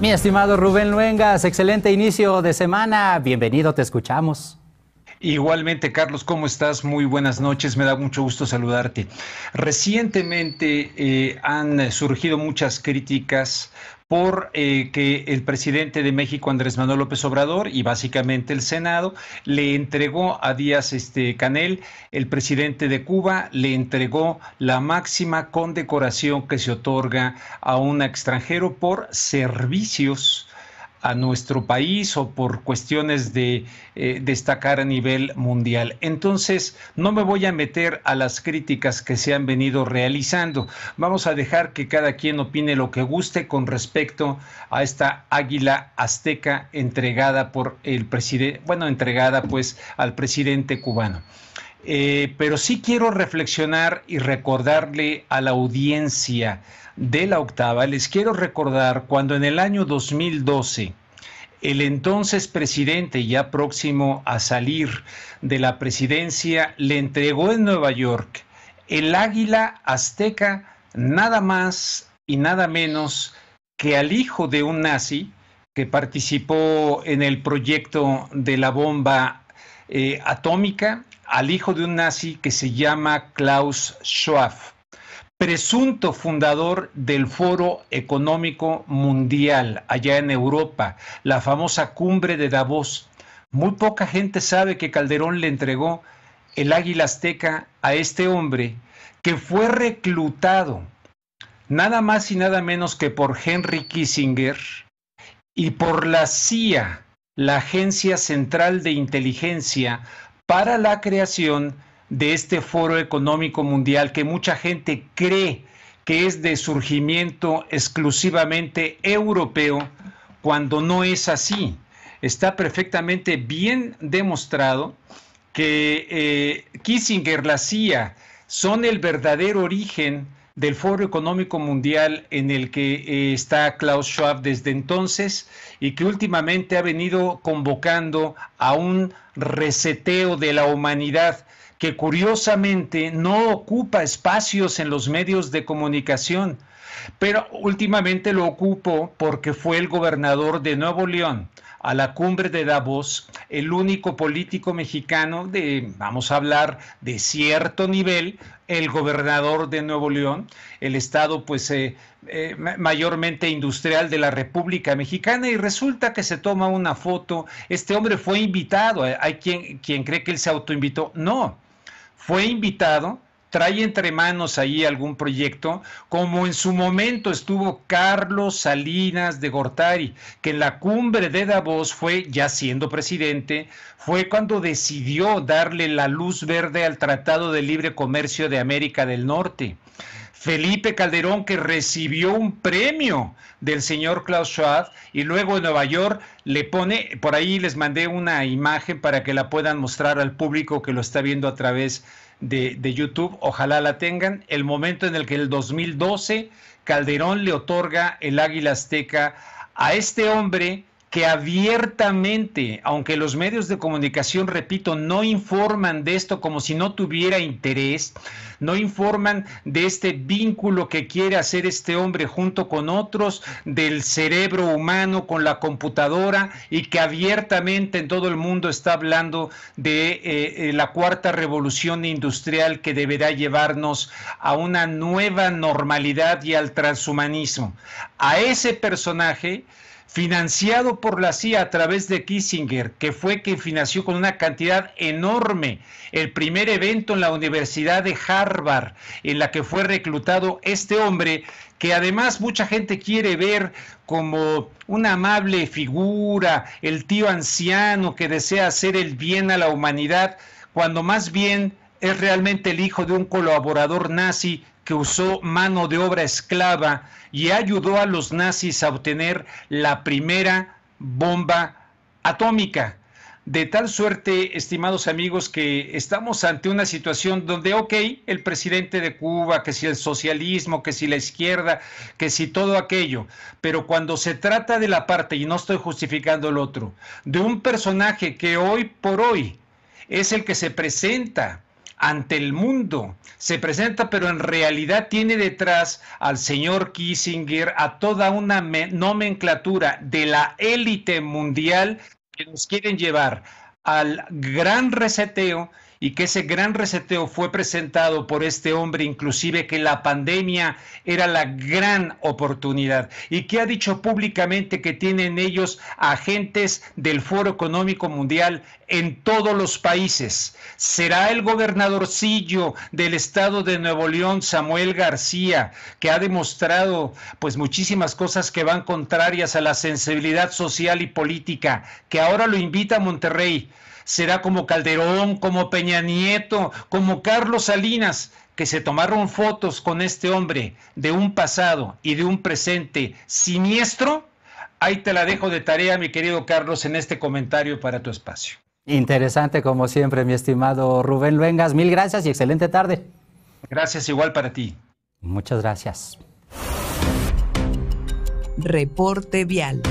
Mi estimado Rubén Luengas, excelente inicio de semana. Bienvenido, te escuchamos. Igualmente, Carlos, ¿cómo estás? Muy buenas noches, me da mucho gusto saludarte. Recientemente eh, han surgido muchas críticas por eh, que el presidente de México, Andrés Manuel López Obrador, y básicamente el Senado, le entregó a Díaz este, Canel, el presidente de Cuba, le entregó la máxima condecoración que se otorga a un extranjero por servicios a nuestro país o por cuestiones de eh, destacar a nivel mundial. Entonces, no me voy a meter a las críticas que se han venido realizando. Vamos a dejar que cada quien opine lo que guste con respecto a esta águila azteca entregada por el presidente, bueno, entregada pues al presidente cubano. Eh, pero sí quiero reflexionar y recordarle a la audiencia de la octava, les quiero recordar cuando en el año 2012 el entonces presidente, ya próximo a salir de la presidencia, le entregó en Nueva York el águila azteca nada más y nada menos que al hijo de un nazi que participó en el proyecto de la bomba eh, atómica al hijo de un nazi que se llama Klaus Schwab, presunto fundador del Foro Económico Mundial allá en Europa, la famosa cumbre de Davos. Muy poca gente sabe que Calderón le entregó el águila azteca a este hombre que fue reclutado nada más y nada menos que por Henry Kissinger y por la CIA la Agencia Central de Inteligencia para la creación de este Foro Económico Mundial que mucha gente cree que es de surgimiento exclusivamente europeo, cuando no es así. Está perfectamente bien demostrado que eh, Kissinger, la CIA, son el verdadero origen del Foro Económico Mundial en el que eh, está Klaus Schwab desde entonces y que últimamente ha venido convocando a un reseteo de la humanidad que curiosamente no ocupa espacios en los medios de comunicación, pero últimamente lo ocupó porque fue el gobernador de Nuevo León a la cumbre de Davos, el único político mexicano de, vamos a hablar, de cierto nivel, el gobernador de Nuevo León, el estado pues eh, eh, mayormente industrial de la República Mexicana y resulta que se toma una foto, este hombre fue invitado, hay quien, quien cree que él se autoinvitó, no, fue invitado, trae entre manos ahí algún proyecto, como en su momento estuvo Carlos Salinas de Gortari, que en la cumbre de Davos fue, ya siendo presidente, fue cuando decidió darle la luz verde al Tratado de Libre Comercio de América del Norte. Felipe Calderón, que recibió un premio del señor Klaus Schwab, y luego en Nueva York le pone, por ahí les mandé una imagen para que la puedan mostrar al público que lo está viendo a través de, YouTube, ojalá la tengan, el momento en el que el 2012 Calderón le otorga el Águila Azteca a este hombre que abiertamente, aunque los medios de comunicación, repito, no informan de esto como si no tuviera interés, no informan de este vínculo que quiere hacer este hombre junto con otros, del cerebro humano con la computadora y que abiertamente en todo el mundo está hablando de eh, eh, la cuarta revolución industrial que deberá llevarnos a una nueva normalidad y al transhumanismo. A ese personaje, financiado por la CIA a través de Kissinger, que fue quien financió con una cantidad enorme el primer evento en la Universidad de Harvard, en la que fue reclutado este hombre, que además mucha gente quiere ver como una amable figura, el tío anciano que desea hacer el bien a la humanidad, cuando más bien es realmente el hijo de un colaborador nazi que usó mano de obra esclava y ayudó a los nazis a obtener la primera bomba atómica. De tal suerte, estimados amigos, que estamos ante una situación donde, ok, el presidente de Cuba, que si el socialismo, que si la izquierda, que si todo aquello, pero cuando se trata de la parte, y no estoy justificando el otro, de un personaje que hoy por hoy es el que se presenta ante el mundo. Se presenta, pero en realidad tiene detrás al señor Kissinger, a toda una nomenclatura de la élite mundial que nos quieren llevar al gran reseteo y que ese gran reseteo fue presentado por este hombre, inclusive que la pandemia era la gran oportunidad y que ha dicho públicamente que tienen ellos agentes del Foro Económico Mundial en todos los países. Será el gobernadorcillo del estado de Nuevo León, Samuel García, que ha demostrado pues muchísimas cosas que van contrarias a la sensibilidad social y política, que ahora lo invita a Monterrey será como Calderón, como Peña Nieto, como Carlos Salinas, que se tomaron fotos con este hombre de un pasado y de un presente siniestro. Ahí te la dejo de tarea, mi querido Carlos, en este comentario para tu espacio. Interesante, como siempre, mi estimado Rubén Luengas. Mil gracias y excelente tarde. Gracias igual para ti. Muchas gracias. Reporte vial.